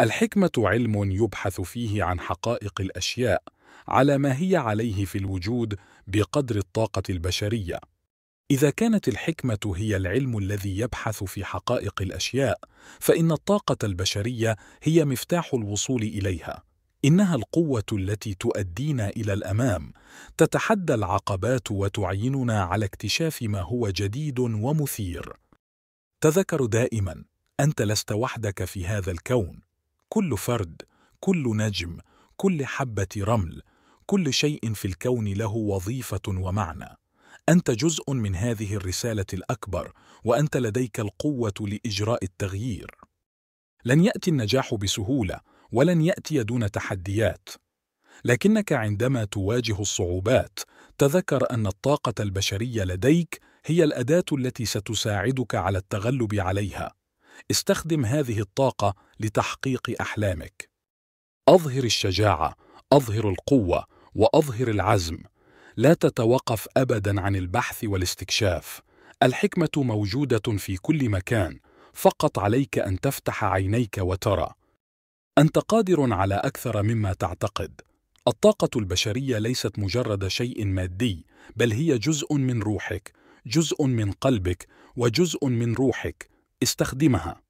الحكمة علم يبحث فيه عن حقائق الأشياء على ما هي عليه في الوجود بقدر الطاقة البشرية إذا كانت الحكمة هي العلم الذي يبحث في حقائق الأشياء فإن الطاقة البشرية هي مفتاح الوصول إليها إنها القوة التي تؤدينا إلى الأمام تتحدى العقبات وتعيننا على اكتشاف ما هو جديد ومثير تذكر دائماً أنت لست وحدك في هذا الكون كل فرد كل نجم كل حبه رمل كل شيء في الكون له وظيفه ومعنى انت جزء من هذه الرساله الاكبر وانت لديك القوه لاجراء التغيير لن ياتي النجاح بسهوله ولن ياتي دون تحديات لكنك عندما تواجه الصعوبات تذكر ان الطاقه البشريه لديك هي الاداه التي ستساعدك على التغلب عليها استخدم هذه الطاقة لتحقيق أحلامك. أظهر الشجاعة، أظهر القوة، وأظهر العزم. لا تتوقف أبداً عن البحث والاستكشاف. الحكمة موجودة في كل مكان، فقط عليك أن تفتح عينيك وترى. أنت قادر على أكثر مما تعتقد. الطاقة البشرية ليست مجرد شيء مادي، بل هي جزء من روحك، جزء من قلبك، وجزء من روحك. استخدمها